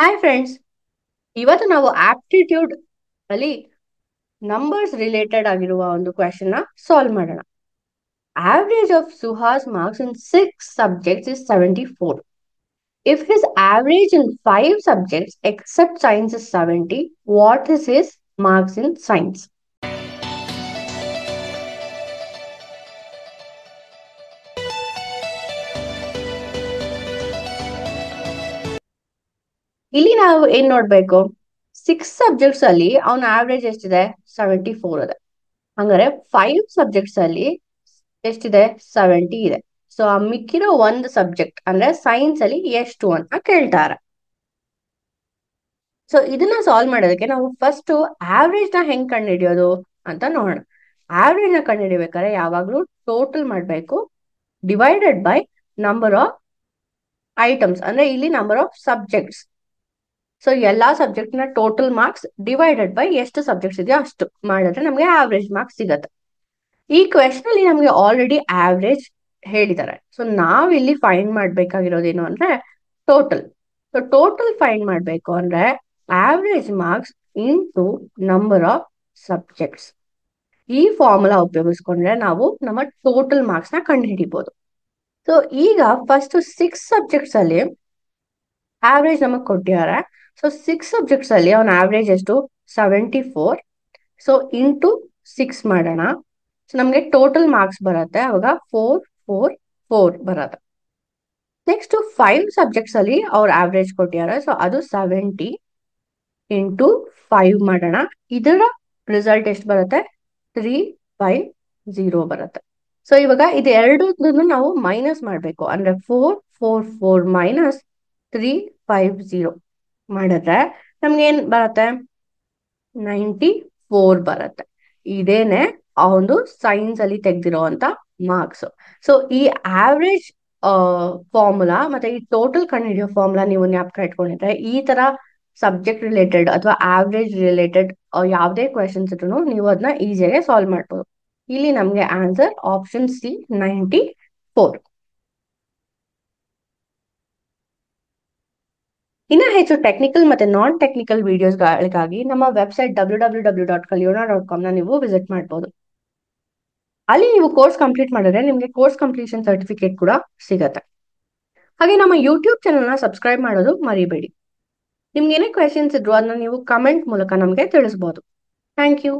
hi friends ಇವತ್ತು ನಾವು aptitude ಅಲ್ಲಿ ನಂಬರ್ಸ್ ರಿಲೇಟೆಡ್ ಆಗಿರುವ ಒಂದು ಕ್ವೆಶನ್ ನ ಸಾಲ್ವ್ ಮಾಡೋಣ average of Suhas marks in six subjects is seventy four if his average in five subjects except science is seventy what is his marks in science ಇಲ್ಲಿ ನಾವು ಏನ್ ನೋಡ್ಬೇಕು ಸಿಕ್ಸ್ ಸಬ್ಜೆಕ್ಟ್ಸ್ ಅಲ್ಲಿ ಅವನ ಆವ್ರೇಜ್ ಎಷ್ಟಿದೆ ಸೆವೆಂಟಿ ಫೋರ್ ಇದೆ ಹಂಗಾರೆ ಫೈವ್ ಸಬ್ಜೆಕ್ಟ್ಸ್ ಅಲ್ಲಿ ಎಷ್ಟಿದೆ ಸೆವೆಂಟಿ ಇದೆ ಸೊ ಆ ಮಿಕ್ಕಿರೋ ಒಂದ್ ಸಬ್ಜೆಕ್ಟ್ ಅಂದ್ರೆ ಸೈನ್ಸ್ ಅಲ್ಲಿ ಎಷ್ಟು ಅಂತ ಕೇಳ್ತಾರೆ ಸೊ ಇದನ್ನ ಸಾಲ್ವ್ ಮಾಡೋದಕ್ಕೆ ನಾವು ಫಸ್ಟ್ ಆವ್ರೇಜ್ ನ ಹೆಂಗ್ ಕಂಡು ಹಿಡಿಯೋದು ಅಂತ ನೋಡೋಣ ಆವ್ರೇಜ್ ನ ಕಂಡು ಹಿಡಿಬೇಕಾದ್ರೆ ಯಾವಾಗ್ಲೂ ಟೋಟಲ್ ಮಾಡ್ಬೇಕು divided by number of items ಅಂದ್ರೆ ಇಲ್ಲಿ ನಂಬರ್ ಆಫ್ ಸಬ್ಜೆಕ್ಟ್ಸ್ ಸೊ ಎಲ್ಲಾ ಸಬ್ಜೆಕ್ಟ್ ನ ಟೋಟಲ್ ಮಾರ್ಕ್ಸ್ ಡಿವೈಡೆಡ್ ಬೈ ಎಷ್ಟು ಸಬ್ಜೆಕ್ಟ್ಸ್ ಇದೆಯೋ ಅಷ್ಟು ಮಾಡಿದ್ರೆ ನಮಗೆ ಆವ್ರೇಜ್ ಮಾರ್ಕ್ಸ್ ಸಿಗತ್ತೆ ಈ ಕ್ವೆಶನ್ ಅಲ್ಲಿ ನಮಗೆ ಆಲ್ರೆಡಿ ಆವ್ರೇಜ್ ಹೇಳಿದ್ದಾರೆ ಸೊ ನಾವ್ ಇಲ್ಲಿ ಫೈನ್ ಮಾಡ್ಬೇಕಾಗಿರೋದೇನು ಅಂದ್ರೆ ಟೋಟಲ್ ಸೊ ಟೋಟಲ್ ಫೈಂಡ್ ಮಾಡ್ಬೇಕು ಅಂದ್ರೆ average marks into number of subjects ಈ ಫಾರ್ಮುಲಾ ಉಪಯೋಗಿಸ್ಕೊಂಡ್ರೆ ನಾವು ನಮ್ಮ ಟೋಟಲ್ ಮಾರ್ಕ್ಸ್ ನ ಕಂಡು ಹಿಡಿಬಹುದು ಸೊ ಈಗ ಫಸ್ಟ್ ಸಿಕ್ಸ್ ಸಬ್ಜೆಕ್ಟ್ಸ್ ಅಲ್ಲಿ ಆವ್ರೇಜ್ ನಮಗ್ ಕೊಟ್ಟಿದ್ದಾರೆ ಸೊ ಸಿಕ್ಸ್ ಸಬ್ಜೆಕ್ಟ್ಸ್ ಅಲ್ಲಿ ಅವನ ಆವ್ರೇಜ್ ಎಷ್ಟು seventy four so into six ಮಾಡೋಣ ಸೊ ನಮಗೆ ಟೋಟಲ್ ಮಾರ್ಕ್ಸ್ ಬರುತ್ತೆ ಅವಾಗ ಫೋರ್ ಫೋರ್ ಫೋರ್ ಬರತ್ತೆ ನೆಕ್ಸ್ಟ್ ಫೈವ್ ಸಬ್ಜೆಕ್ಟ್ಸ್ ಅಲ್ಲಿ ಅವ್ರ ಆವ್ರೇಜ್ ಕೊಟ್ಟಿದ್ದಾರೆ ಸೊ ಅದು ಸೆವೆಂಟಿ ಇಂಟು ಫೈವ್ ಮಾಡೋಣ ಇದರ ರಿಸಲ್ಟ್ ಎಷ್ಟು ಬರುತ್ತೆ ತ್ರೀ ಫೈವ್ ಝೀರೋ ಬರುತ್ತೆ ಸೊ ಇವಾಗ ಇದು ಎರಡು ನಾವು ಮೈನಸ್ ಮಾಡಬೇಕು ಅಂದ್ರೆ four four four minus three five zero ಮಾಡಿದ್ರೆ ಏನ್ ಬರತ್ತೆ ನೈಂಟಿ ಫೋರ್ ಬರತ್ತೆ ಇದೇನೆ ಆ ಒಂದು ಸೈನ್ಸ್ ಅಲ್ಲಿ ತೆಗ್ದಿರೋಂತ ಮಾರ್ಕ್ಸ್ ಸೊ ಈ ಆವ್ರೇಜ್ ಫಾರ್ಮುಲಾ ಮತ್ತೆ ಈ ಟೋಟಲ್ ಕಂಡು ಫಾರ್ಮುಲಾ ನೀವು ಜ್ಞಾಪಕ ಇಟ್ಕೊಂಡಿದ್ರೆ ಈ ತರ ಸಬ್ಜೆಕ್ಟ್ ರಿಲೇಟೆಡ್ ಅಥವಾ ಆವ್ರೇಜ್ ರಿಲೇಟೆಡ್ ಯಾವುದೇ ಕ್ವೆಶನ್ಸ್ ಇದ್ರು ನೀವು ಅದನ್ನ ಈಸಿಯಾಗಿ ಸಾಲ್ವ್ ಮಾಡ್ಬೋದು ಇಲ್ಲಿ ನಮ್ಗೆ answer option C ninety four ಇನ್ನ ಹೆಚ್ಚು ಟೆಕ್ನಿಕಲ್ ಮತ್ತೆ ನಾನ್ ಟೆಕ್ನಿಕಲ್ ಗಳಿಗಾಗಿ ನಮ್ಮ website W W W dot Kaliyona dot ನ ನೀವು ವಿಸಿಟ್ ಮಾಡಬಹುದು ಅಲ್ಲಿ ನೀವು ಕೋರ್ಸ್ ಕಂಪ್ಲೀಟ್ ಮಾಡಿದ್ರೆ ನಿಮಗೆ ಕೋರ್ಸ್ ಕಂಪ್ಲೀಷನ್ ಸರ್ಟಿಫಿಕೇಟ್ ಕೂಡ ಸಿಗತ್ತೆ ಹಾಗೆ ನಮ್ಮ ಯೂಟ್ಯೂಬ್ ನ ಸಬ್ಸ್ಕ್ರೈಬ್ ಮಾಡೋದು ಮರಿಬೇಡಿ ನಿಮ್ಗೆ ಏನೇ ಕ್ವೆಶನ್ಸ್ ಇದ್ರು ಅದನ್ನ ನೀವು ಕಮೆಂಟ್ ಮೂಲಕ ನಮಗೆ ತಿಳಿಸಬಹುದು ಥ್ಯಾಂಕ್ ಯು